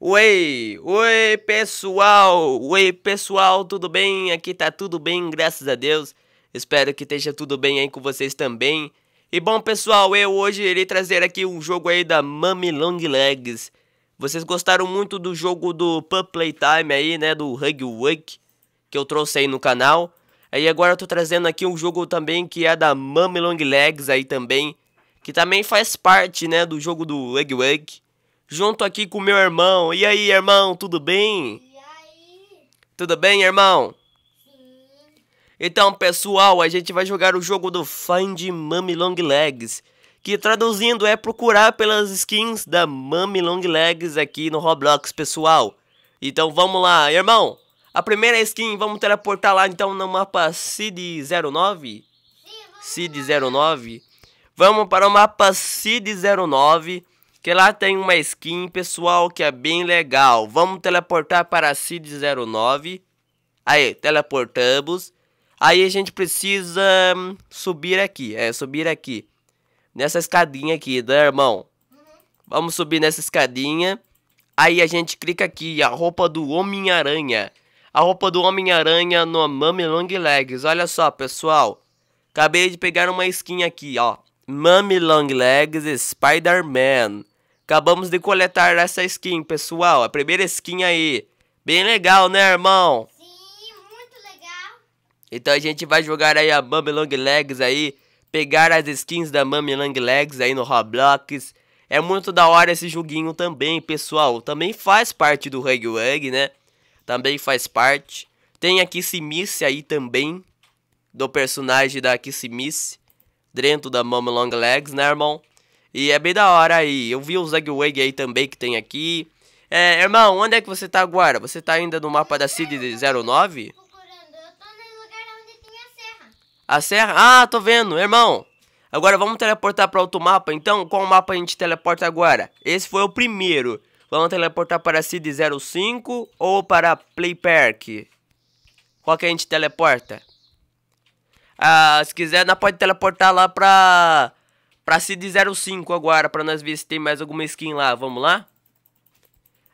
Oi, oi pessoal, oi pessoal, tudo bem? Aqui tá tudo bem, graças a Deus. Espero que esteja tudo bem aí com vocês também. E bom pessoal, eu hoje irei trazer aqui um jogo aí da Mami Long Legs. Vocês gostaram muito do jogo do Pub Playtime aí, né, do Hug Wug, que eu trouxe aí no canal. Aí agora eu tô trazendo aqui um jogo também que é da Mami Long Legs aí também, que também faz parte, né, do jogo do Hug Wug junto aqui com meu irmão. E aí, irmão, tudo bem? E aí? Tudo bem, irmão? Então, pessoal, a gente vai jogar o jogo do Find Mummy Long Legs, que traduzindo é procurar pelas skins da Mummy Long Legs aqui no Roblox, pessoal. Então, vamos lá, irmão. A primeira skin, vamos teleportar lá então no mapa CID09. CID09. Vamos para o mapa CID09 que lá tem uma skin, pessoal, que é bem legal. Vamos teleportar para Cid09. Aí, teleportamos. Aí a gente precisa hum, subir aqui, é, subir aqui. Nessa escadinha aqui, né, irmão? Uhum. Vamos subir nessa escadinha. Aí a gente clica aqui, a roupa do Homem-Aranha. A roupa do Homem-Aranha no Mami Long Legs. Olha só, pessoal. Acabei de pegar uma skin aqui, ó. Mummy Long Legs Spider-Man. Acabamos de coletar essa skin, pessoal. A primeira skin aí. Bem legal, né, irmão? Sim, muito legal. Então a gente vai jogar aí a Mummy Long Legs aí. Pegar as skins da Mummy Long Legs aí no Roblox. É muito da hora esse joguinho também, pessoal. Também faz parte do Hug Wug, né? Também faz parte. Tem a Kissimice aí também. Do personagem da Kissimice. Dentro da Mama Long Legs, né, irmão? E é bem da hora aí. Eu vi o Zagwag aí também que tem aqui. É, irmão, onde é que você tá agora? Você tá ainda no mapa da Cid 09? Procurando eu no lugar onde A serra? A serra? Ah, tô vendo, irmão. Agora vamos teleportar para outro mapa, então? Qual mapa a gente teleporta agora? Esse foi o primeiro. Vamos teleportar para Cid 05 ou para Play Park? Qual que a gente teleporta? Ah, se quiser, nós pode teleportar lá pra... Pra Cid 05 agora, pra nós ver se tem mais alguma skin lá. Vamos lá?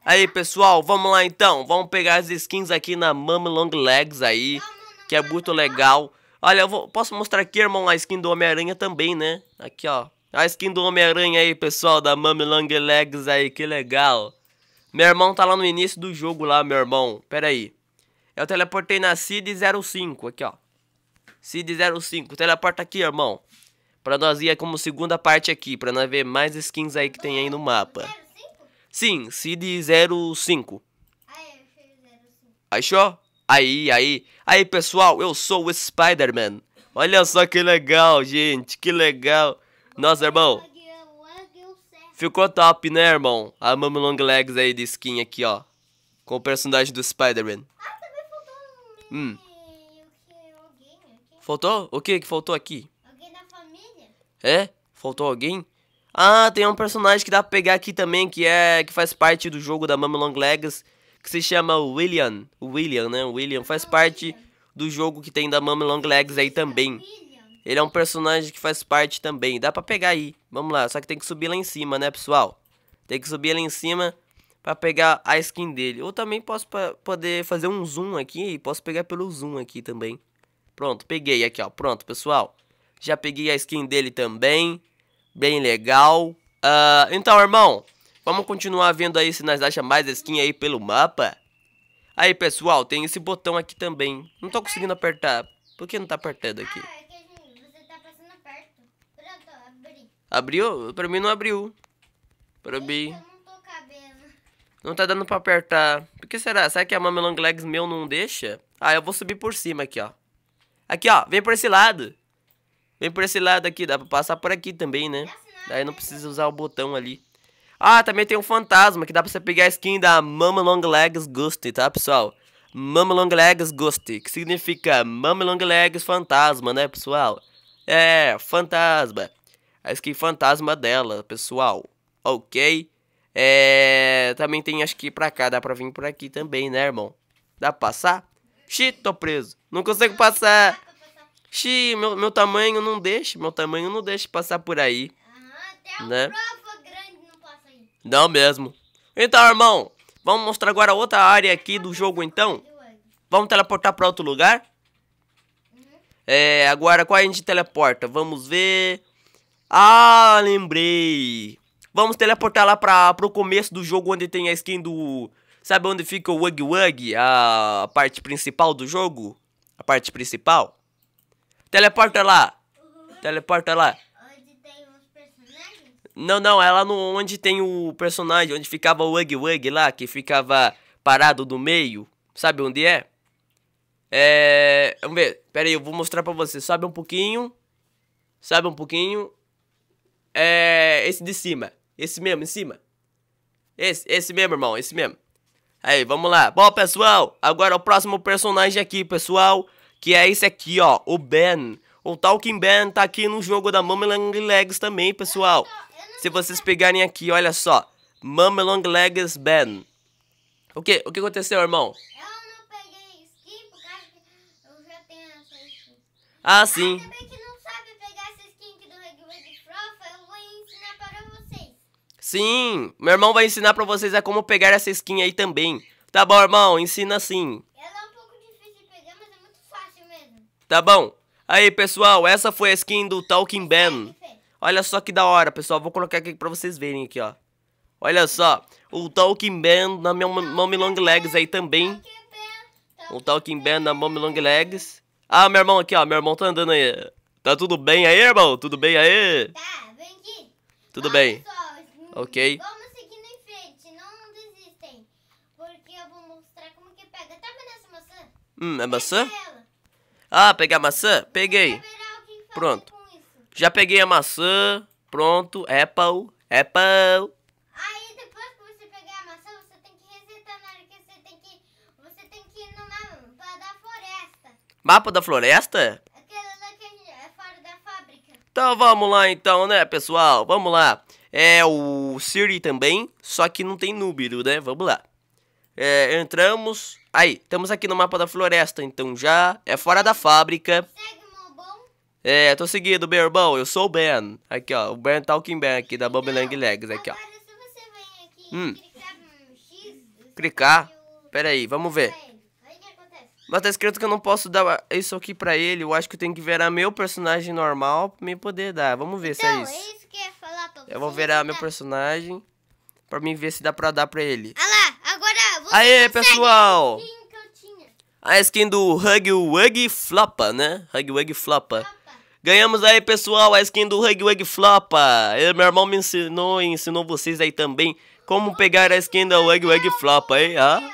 Aí, pessoal, vamos lá então. Vamos pegar as skins aqui na Mummy Long Legs aí, que é muito legal. Olha, eu vou, posso mostrar aqui, irmão, a skin do Homem-Aranha também, né? Aqui, ó. A skin do Homem-Aranha aí, pessoal, da Mummy Long Legs aí, que legal. Meu irmão tá lá no início do jogo lá, meu irmão. Pera aí. Eu teleportei na Cid 05, aqui, ó. Cid 05, teleporta aqui, irmão. Pra nós ir é como segunda parte aqui, pra nós ver mais skins aí que tem aí no mapa. Sim, Cid 05. Achou? Aí, aí. Aí, pessoal, eu sou o Spider-Man. Olha só que legal, gente. Que legal. Nossa, irmão. Ficou top, né, irmão? A Mama Long Legs aí de skin aqui, ó. Com o personagem do Spider-Man. Ah, também faltou um... Hum. Faltou? O que que faltou aqui? Alguém da família? É? Faltou alguém? Ah, tem um personagem que dá pra pegar aqui também, que é que faz parte do jogo da Mama Long Legs, que se chama William. William, né? William faz ah, parte do jogo que tem da Mama Long Legs aí também. Ele é um personagem que faz parte também. Dá pra pegar aí. Vamos lá. Só que tem que subir lá em cima, né, pessoal? Tem que subir lá em cima pra pegar a skin dele. Ou também posso poder fazer um zoom aqui. Posso pegar pelo zoom aqui também. Pronto, peguei aqui, ó. Pronto, pessoal. Já peguei a skin dele também. Bem legal. Uh, então, irmão, vamos continuar vendo aí se nós achamos mais skin aí pelo mapa. Aí, pessoal, tem esse botão aqui também. Não tô conseguindo apertar. Por que não tá apertando aqui? Ah, é que você tá passando perto. Pronto, abri. Abriu? Pra mim não abriu. Pra mim... não Não tá dando pra apertar. Por que será? Será que é a Mamelong Legs meu não deixa? Ah, eu vou subir por cima aqui, ó. Aqui, ó. Vem por esse lado. Vem por esse lado aqui. Dá pra passar por aqui também, né? Daí não precisa usar o botão ali. Ah, também tem um fantasma que dá pra você pegar a skin da Mama Long Legs Ghost tá, pessoal? Mama Long Legs Ghost que significa Mama Long Legs Fantasma, né, pessoal? É, fantasma. A skin fantasma dela, pessoal. Ok? É, também tem, acho que pra cá, dá pra vir por aqui também, né, irmão? Dá pra passar? Xi, tô preso. Não consigo passar. Xi, meu, meu tamanho não deixa. Meu tamanho não deixa passar por aí. Uhum, né? Não, não mesmo. Então, irmão, vamos mostrar agora outra área aqui do jogo, então. Vamos teleportar pra outro lugar? É, agora qual a gente teleporta? Vamos ver... Ah, lembrei. Vamos teleportar lá pra, pro começo do jogo, onde tem a skin do Sabe onde fica o Wug Wug, a parte principal do jogo? A parte principal? Teleporta lá! Teleporta lá! Onde tem os personagens? Não, não, é lá no, onde tem o personagem, onde ficava o Wug Wug lá, que ficava parado do meio. Sabe onde é? É. Vamos ver, pera aí, eu vou mostrar pra você. Sabe um pouquinho. Sabe um pouquinho. É. Esse de cima. Esse mesmo, em cima. Esse, esse mesmo, irmão, esse mesmo. Aí, vamos lá. Bom, pessoal, agora o próximo personagem aqui, pessoal, que é esse aqui, ó, o Ben. O Talking Ben tá aqui no jogo da Mamelong Legs também, pessoal. Se vocês pegarem aqui, olha só, Mamelong Legs Ben. O que, o que aconteceu, irmão? Eu não peguei skin que eu já tenho essa skin. Ah, sim. Ah, Sim, meu irmão vai ensinar pra vocês a é como pegar essa skin aí também. Tá bom, irmão, ensina sim. Ela é um pouco difícil de pegar, mas é muito fácil mesmo. Tá bom. Aí, pessoal, essa foi a skin do Talking Ben. Olha só que da hora, pessoal. Vou colocar aqui pra vocês verem aqui, ó. Olha só, o Talking Ben na minha Mommy Long Legs aí também. O Talking Ben na Mommy Long Legs. Ah, meu irmão aqui, ó. Meu irmão tá andando aí. Tá tudo bem aí, irmão? Tudo bem aí? Tá, vem aqui. Tudo bem ok? Vamos seguindo em frente, não desistem. Porque eu vou mostrar como que pega. Tá vendo essa maçã? Hum, é maçã? Pega ah, pegar maçã? Peguei. Pronto. Já peguei a maçã. Pronto. Apple. Apple. Aí depois que você pegar a maçã, você tem que resetar na hora que você tem que. Você tem que ir no mapa da floresta. Mapa da floresta? Aquela lá que é fora da fábrica. Então vamos lá então, né, pessoal? Vamos lá. É o Siri também, só que não tem número, né? Vamos lá. É, entramos. Aí, estamos aqui no mapa da floresta, então já. É fora da fábrica. Segue, É, tô seguindo, meu irmão. Eu sou o Ben. Aqui, ó. O Ben Talking Ben aqui da Bob Lang Legs. Aqui, ó. Hum. Clicar. Pera aí, vamos ver. Mas tá escrito que eu não posso dar isso aqui pra ele. Eu acho que eu tenho que virar meu personagem normal pra me poder dar. Vamos ver se é então, isso. É isso eu vou virar meu personagem pra mim ver se dá pra dar pra ele. Ah lá, agora você Aê, pessoal! A skin do Hug Wug Flopa, né? Hug Wug Flopa. Ganhamos aí, pessoal, a skin do Hug Wug Flopa. Eu, meu irmão me ensinou e ensinou vocês aí também como pegar a skin da Hug Wug Flopa, hein? Ah?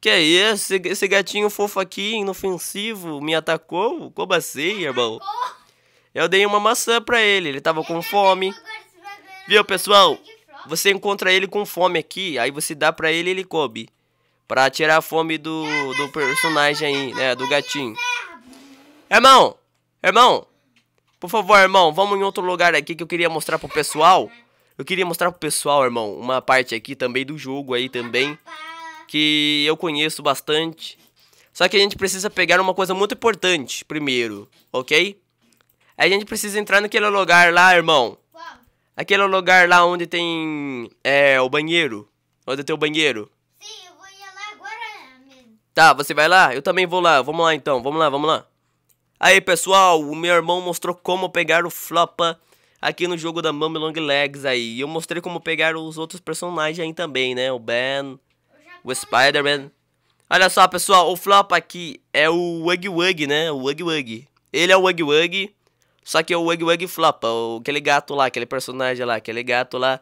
Que é isso? Esse, esse gatinho fofo aqui, inofensivo, me atacou? Como assim, irmão? Atacou. Eu dei uma maçã pra ele, ele tava com fome. Viu, pessoal? Você encontra ele com fome aqui, aí você dá pra ele ele come. Pra tirar a fome do, do personagem aí, né? Do gatinho. Irmão! Irmão! Por favor, irmão, vamos em outro lugar aqui que eu queria mostrar pro pessoal. Eu queria mostrar pro pessoal, irmão, uma parte aqui também do jogo aí também. Que eu conheço bastante. Só que a gente precisa pegar uma coisa muito importante primeiro, ok? A gente precisa entrar naquele lugar lá, irmão. Uau. Aquele lugar lá onde tem é, o banheiro. Onde tem o banheiro. Sim, eu vou ir lá agora mesmo. Tá, você vai lá? Eu também vou lá. Vamos lá então, vamos lá, vamos lá. Aí, pessoal, o meu irmão mostrou como pegar o Flopa aqui no jogo da Mummy Long Legs aí. Eu mostrei como pegar os outros personagens aí também, né? O Ben, o Spider-Man. Olha só, pessoal, o Flopa aqui é o Wug Wug, né? O Wug Wug. Ele é o Wug Wug. Só que é o Wig Wig Flopa, é aquele gato lá, aquele personagem lá, aquele gato lá,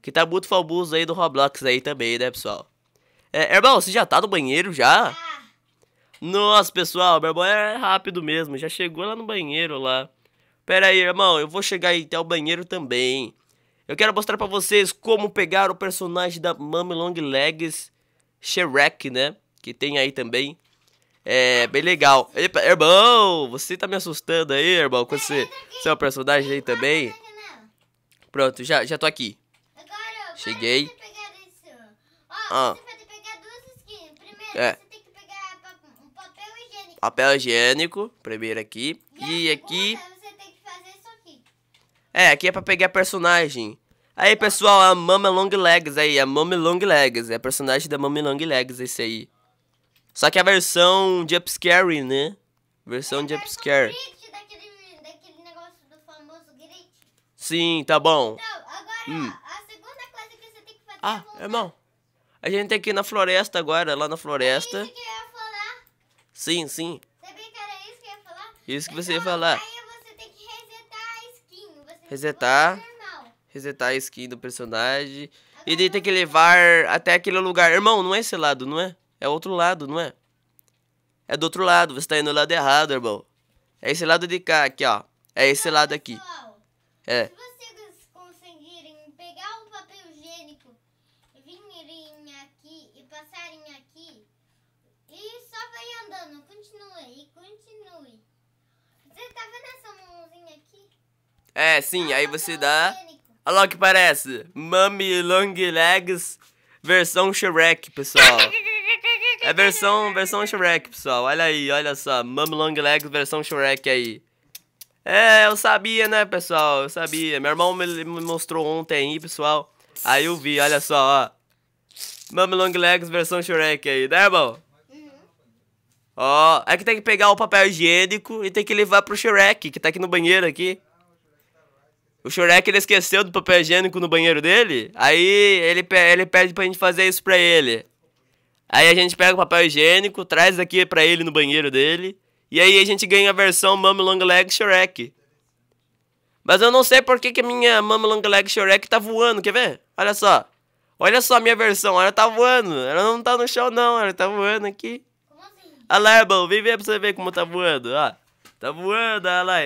que tá muito famoso aí do Roblox aí também, né, pessoal? É, irmão, você já tá no banheiro já? Nossa, pessoal, meu irmão é rápido mesmo, já chegou lá no banheiro lá. Pera aí, irmão, eu vou chegar aí até o banheiro também. Eu quero mostrar pra vocês como pegar o personagem da Mami Long Legs, Shrek, né? Que tem aí também. É bem legal. Epa, irmão, você tá me assustando aí, irmão, com esse seu personagem aí também. Pronto, já, já tô aqui. Cheguei. Ah. É. Papel higiênico, primeiro aqui. E aqui... É, aqui é pra pegar personagem. Aí, pessoal, a Mama Long Legs aí, a Mama Long Legs. É personagem da Mama Long Legs esse aí. Só que a versão de Upscary, né? Versão é de Upscary. Daquele, negócio do famoso grit. Sim, tá bom. Então, agora, hum. ó, a segunda coisa que você tem que fazer Ah, é irmão. A gente tem que ir na floresta agora, lá na floresta. É isso que eu ia falar. Sim, sim. Sabia que era isso que eu ia falar? Isso que então, você ia então, falar. Aí você tem que resetar a skin. Você resetar. Resetar a skin do personagem. Agora e daí tem que levar até aquele lugar. Irmão, não é esse lado, não é? É outro lado, não é? É do outro lado, você tá indo do lado errado, irmão. É esse lado de cá, aqui, ó. É esse lado aqui. É. Se vocês conseguirem pegar o papel higiênico, virem aqui e passarem aqui, e só vai andando, continue aí, continue. Você tá vendo essa mãozinha aqui? É, sim, aí você dá... Olha lá o que parece. Mummy Long Legs versão Shrek, pessoal. É versão, né? versão Shrek, pessoal. Olha aí, olha só. Mummy Long Legs versão Shrek aí. É, eu sabia, né, pessoal? Eu sabia. Meu irmão me, me mostrou ontem aí, pessoal. Aí eu vi, olha só, ó. Long Legs versão Shrek aí, né, irmão? Uhum. Ó, é que tem que pegar o papel higiênico e tem que levar pro Shrek, que tá aqui no banheiro aqui. O Shrek ele esqueceu do papel higiênico no banheiro dele. Aí ele, ele pede pra gente fazer isso pra ele. Aí a gente pega o papel higiênico, traz aqui para ele no banheiro dele. E aí a gente ganha a versão Mama Long Leg Shrek. Mas eu não sei por que, que minha Mama Long Leg Shrek tá voando, quer ver? Olha só. Olha só a minha versão, ela tá voando. Ela não tá no chão não, ela tá voando aqui. Como assim? Olha lá, vem ver pra você ver como tá voando, ó. Tá voando, olha lá.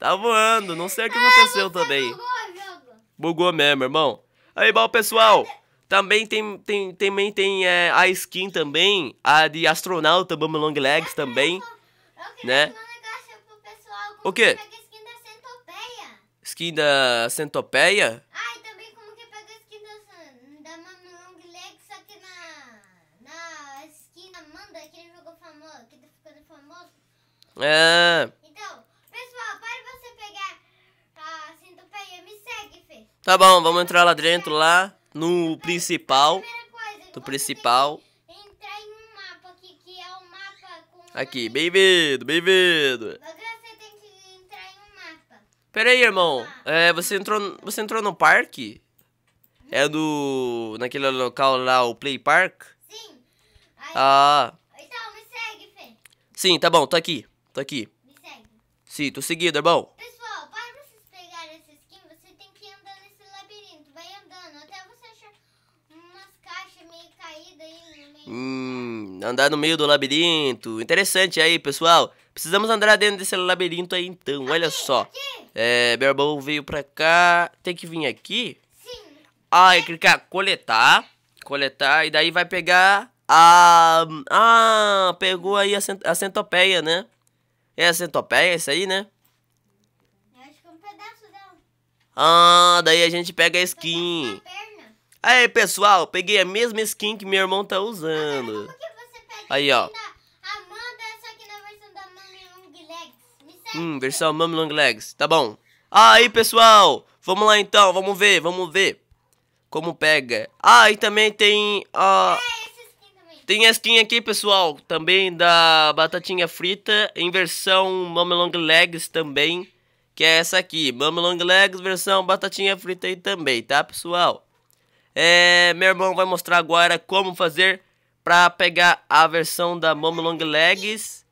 Tá voando, não sei o que aconteceu também. bugou mesmo, irmão. Aí, bom, pessoal. Também tem, tem, também tem é, a skin também, a de astronauta, Bamba Long Legs também, eu né? Um negócio pro pessoal, Como o quê? a skin da centopeia. Skin da centopeia? Ah, e também como que pega a skin da, da Mama Long Legs, só que na, na skin da Amanda, aquele jogo famoso, que tá ficando famoso. É... Então, pessoal, para você pegar a centopeia, me segue, Tá bom, vamos entrar lá dentro lá no principal. Do principal. Aqui, bem-vindo, bem-vindo. Pera aí, irmão. É, você entrou, você entrou no parque? É do. naquele local lá, o Play Park? Sim. ah. Então, me segue, Fê. Sim, tá bom, tô tá aqui. Tô tá aqui. Me segue. Sim, tô seguido, irmão. Pessoal, Hum, andar no meio do labirinto. Interessante aí, pessoal. Precisamos andar dentro desse labirinto aí então, aqui, olha só. Aqui. É, Berbão veio pra cá. Tem que vir aqui? Sim. Ah, é clicar coletar. Coletar, e daí vai pegar a... Ah, pegou aí a, cent... a centopeia, né? É a centopeia isso aí, né? Eu acho que é um pedaço dela. Ah, daí a gente pega a skin. Aí, pessoal, peguei a mesma skin que meu irmão tá usando. Aí, ó. Hum, versão Mummy Long Legs, tá bom. Aí, pessoal, vamos lá então, vamos ver, vamos ver como pega. Ah, e também tem é, a... tem a skin aqui, pessoal, também da batatinha frita em versão Mummy Long Legs também, que é essa aqui. Mummy Long Legs versão batatinha frita aí também, tá, pessoal? É, meu irmão vai mostrar agora como fazer para pegar a versão da Mom Long Legs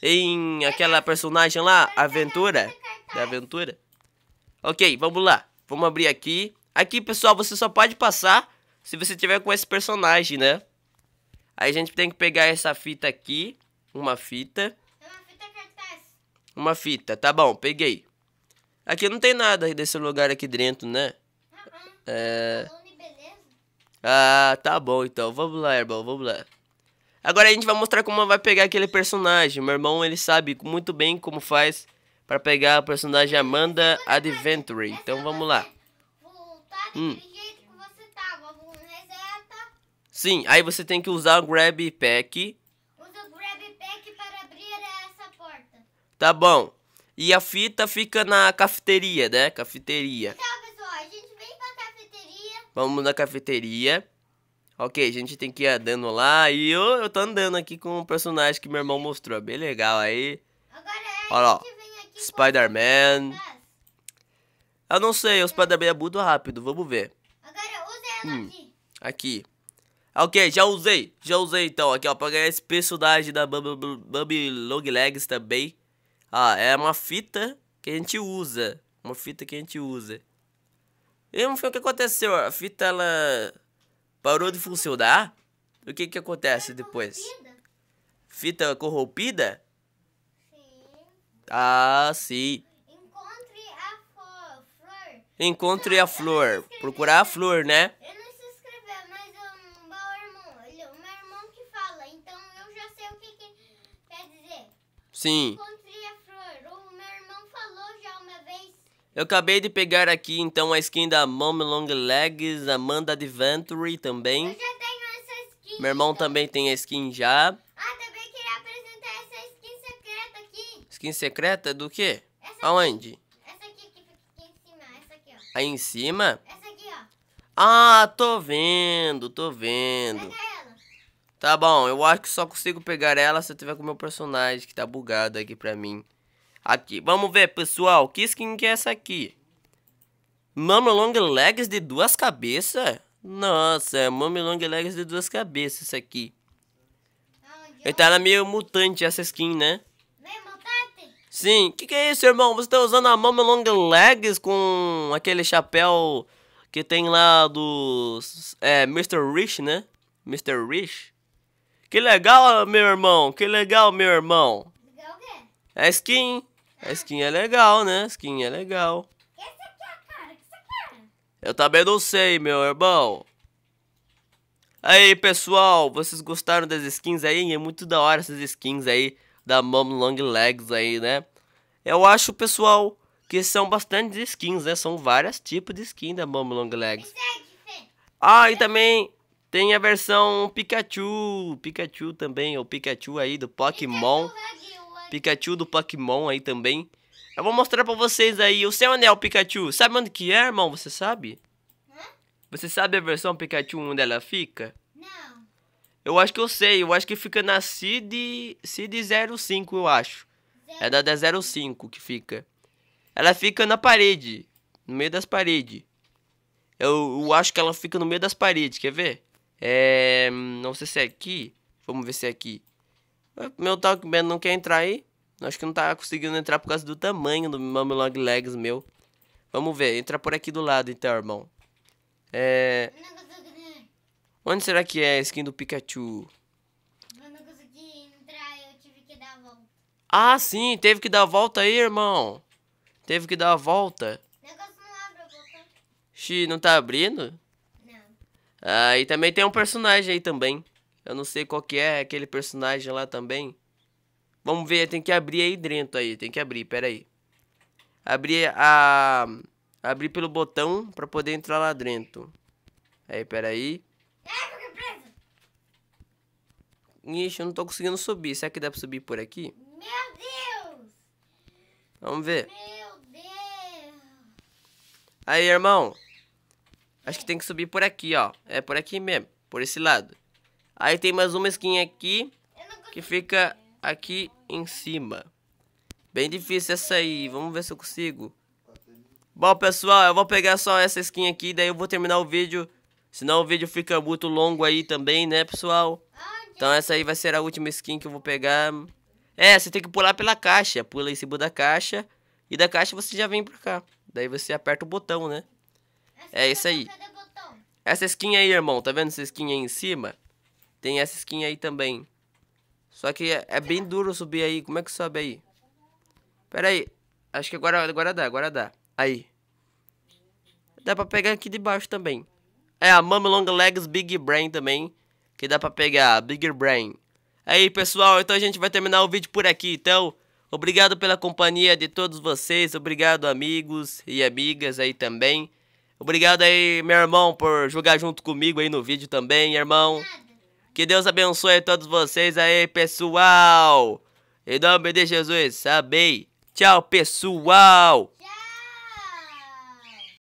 em aquela personagem lá, Aventura. Da Aventura. Ok, vamos lá. Vamos abrir aqui. Aqui, pessoal, você só pode passar se você tiver com esse personagem, né? Aí a gente tem que pegar essa fita aqui. Uma fita. É uma fita tá bom, peguei. Aqui não tem nada desse lugar aqui dentro, né? Uh É... Ah, tá bom então. Vamos lá, irmão, vamos lá. Agora a gente vai mostrar como vai pegar aquele personagem. Meu irmão, ele sabe muito bem como faz para pegar a personagem Amanda Adventure. Então vamos lá. Hum. Sim, aí você tem que usar o Grab Pack. Usa o Grab Pack para abrir essa porta. Tá bom. E a fita fica na cafeteria, né? Cafeteria. Então, Vamos na cafeteria. Ok, a gente tem que ir andando lá. E eu, eu tô andando aqui com um personagem que meu irmão mostrou. Bem legal aí. Agora, é, Olha, ó. Spider-Man. Eu não sei, o Spider-Man é muito rápido. Vamos ver. Agora, usa ela hum, aqui. Aqui. Ok, já usei. Já usei então. Aqui, ó. Pra ganhar esse personagem da Bubby Longlegs também. Ah, é uma fita que a gente usa. Uma fita que a gente usa. E não foi o que aconteceu. A fita ela parou de funcionar. O que que acontece depois? Fita corrompida? Sim. Ah, sim. Encontre a flor. Encontre a flor. Procurar a flor, né? Eu não sei escrever, mas é o meu irmão, é o meu irmão que fala. Então eu já sei o que quer dizer. Sim. Eu acabei de pegar aqui então a skin da Mom Long Legs, Amanda Adventure também. Eu já tenho essa skin. Meu irmão então. também tem a skin já. Ah, também queria apresentar essa skin secreta aqui. Skin secreta do quê? Essa Aonde? Essa aqui que fica aqui em cima, essa aqui, ó. Aí em cima? Essa aqui, ó. Ah, tô vendo, tô vendo. Pega ela. Tá bom, eu acho que só consigo pegar ela se eu tiver com o meu personagem que tá bugado aqui pra mim. Aqui, vamos ver, pessoal. Que skin que é essa aqui? Mama long legs de duas cabeças? Nossa, é mama long legs de duas cabeças isso aqui. Então ela é meio mutante essa skin, né? Sim, que que é isso, irmão? Você tá usando a mama long legs com aquele chapéu que tem lá dos... É, Mr. Rich, né? Mr. Rich. Que legal, meu irmão. Que legal, meu irmão. Legal o quê? É skin. A skin é legal, né? A skin é legal. aqui é aqui é. Eu também não sei, meu irmão. Aí, pessoal, vocês gostaram das skins aí? É muito da hora essas skins aí da Mom Long Legs aí, né? Eu acho, pessoal, que são bastante skins, né? São vários tipos de skin da Mom Long Legs. É ah, e também tem a versão Pikachu, Pikachu também, o Pikachu aí do Pokémon. É Pikachu do Pokémon aí também. Eu vou mostrar pra vocês aí o seu anel Pikachu. Sabe onde que é, irmão? Você sabe? Hã? Você sabe a versão Pikachu onde ela fica? Não. Eu acho que eu sei. Eu acho que fica na Cid, Cid 05, eu acho. É da, da 05 que fica. Ela fica na parede. No meio das paredes. Eu, eu acho que ela fica no meio das paredes. Quer ver? É... Não sei se é aqui. Vamos ver se é aqui. Meu Talk Band não quer entrar aí. Acho que não tá conseguindo entrar por causa do tamanho do Mummy Long Legs meu. Vamos ver, entra por aqui do lado então, irmão. É... Onde será que é a skin do Pikachu? Eu não consegui entrar, eu tive que dar a volta. Ah, sim, teve que dar a volta aí, irmão. Teve que dar a volta. O negócio não abre a Xi, não tá abrindo? Não. Ah, e também tem um personagem aí também. Eu não sei qual que é aquele personagem lá também. Vamos ver, tem que abrir aí dentro aí, tem que abrir, pera aí. Abrir a abrir pelo botão para poder entrar lá dentro. Aí, pera aí. É, Ixi, eu não tô conseguindo subir. Será que dá pra subir por aqui? Meu Deus! Vamos ver. Meu Deus! Aí, irmão. Acho que tem que subir por aqui, ó. É por aqui mesmo, por esse lado. Aí tem mais uma skin aqui, que fica aqui em cima. Bem difícil essa aí, vamos ver se eu consigo. Bom, pessoal, eu vou pegar só essa skin aqui, daí eu vou terminar o vídeo. Senão o vídeo fica muito longo aí também, né, pessoal? Ah, então essa aí vai ser a última skin que eu vou pegar. É, você tem que pular pela caixa. Pula em cima da caixa. E da caixa você já vem pra cá. Daí você aperta o botão, né? É isso aí. Essa skin aí, irmão, tá vendo essa skin aí em cima? Tem essa skin aí também. Só que é, é, bem duro subir aí. Como é que sobe aí? Pera aí. Acho que agora, agora dá, agora dá. Aí. Dá pra pegar aqui de baixo também. É, a Mama Long Legs Big Brain também. Que dá pra pegar, Big Brain. Aí, pessoal, então a gente vai terminar o vídeo por aqui. Então, obrigado pela companhia de todos vocês. Obrigado, amigos e amigas aí também. Obrigado aí, meu irmão, por jogar junto comigo aí no vídeo também, irmão. Que Deus abençoe todos vocês aí, pessoal. Em nome de Jesus, amém. Tchau, pessoal.